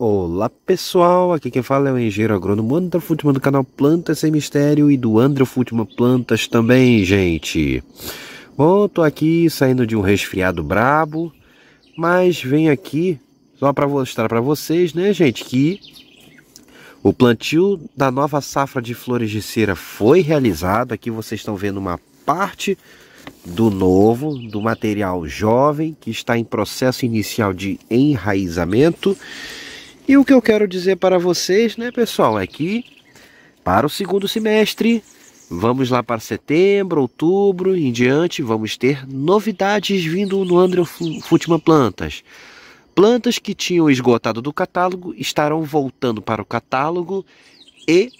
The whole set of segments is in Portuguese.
Olá pessoal, aqui quem fala é o engenheiro agrônomo André Futman do canal Plantas Sem Mistério e do André Futman Plantas também, gente. Bom, tô aqui saindo de um resfriado brabo, mas venho aqui só para mostrar para vocês, né, gente, que o plantio da nova safra de flores de cera foi realizado. Aqui vocês estão vendo uma parte do novo, do material jovem que está em processo inicial de enraizamento e o que eu quero dizer para vocês, né, pessoal, é que para o segundo semestre, vamos lá para setembro, outubro em diante, vamos ter novidades vindo no Andrew Futima Plantas. Plantas que tinham esgotado do catálogo estarão voltando para o catálogo e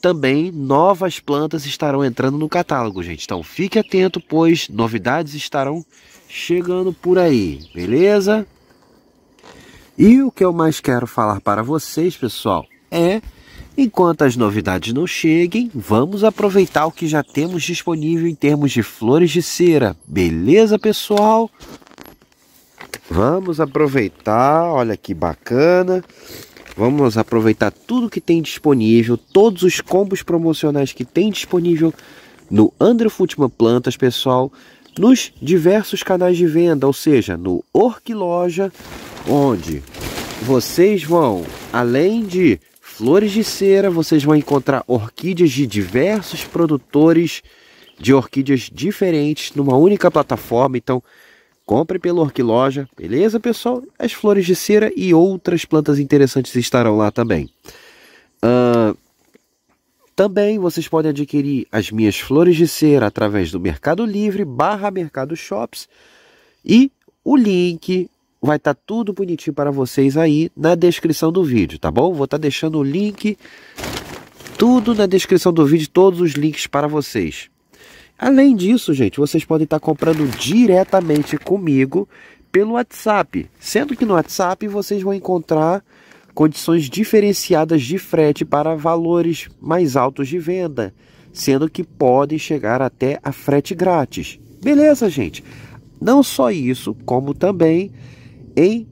também novas plantas estarão entrando no catálogo, gente. Então fique atento, pois novidades estarão chegando por aí, beleza? E o que eu mais quero falar para vocês, pessoal, é enquanto as novidades não cheguem, vamos aproveitar o que já temos disponível em termos de flores de cera. Beleza, pessoal? Vamos aproveitar, olha que bacana. Vamos aproveitar tudo que tem disponível, todos os combos promocionais que tem disponível no Andro Futman Plantas, pessoal, nos diversos canais de venda, ou seja, no Orquiloja, onde vocês vão, além de flores de cera, vocês vão encontrar orquídeas de diversos produtores de orquídeas diferentes numa única plataforma. Então, compre pela Orquiloja, beleza, pessoal? As flores de cera e outras plantas interessantes estarão lá também. Uh, também vocês podem adquirir as minhas flores de cera através do Mercado Livre barra Mercado Shops e o link vai estar tá tudo bonitinho para vocês aí na descrição do vídeo, tá bom? Vou estar tá deixando o link, tudo na descrição do vídeo, todos os links para vocês. Além disso, gente, vocês podem estar tá comprando diretamente comigo pelo WhatsApp, sendo que no WhatsApp vocês vão encontrar condições diferenciadas de frete para valores mais altos de venda, sendo que podem chegar até a frete grátis. Beleza, gente? Não só isso, como também em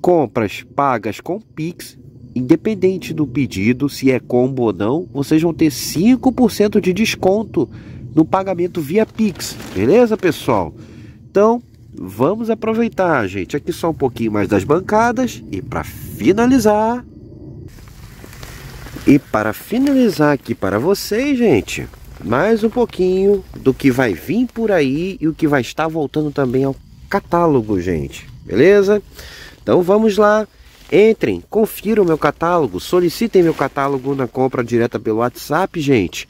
compras pagas com Pix, independente do pedido, se é combo ou não, vocês vão ter 5% de desconto no pagamento via Pix, beleza, pessoal? Então, vamos aproveitar, gente. Aqui só um pouquinho mais das bancadas e para finalizar e para finalizar aqui para vocês, gente, mais um pouquinho do que vai vir por aí e o que vai estar voltando também ao catálogo, gente beleza? Então vamos lá, entrem, confiram meu catálogo, solicitem meu catálogo na compra direta pelo WhatsApp, gente,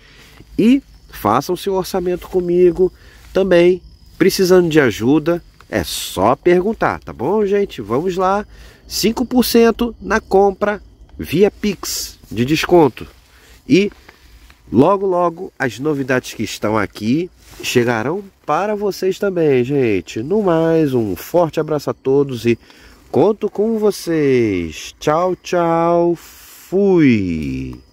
e façam seu orçamento comigo também. Precisando de ajuda, é só perguntar, tá bom, gente? Vamos lá, 5% na compra via Pix de desconto. E Logo, logo, as novidades que estão aqui chegarão para vocês também, gente. No mais, um forte abraço a todos e conto com vocês. Tchau, tchau. Fui.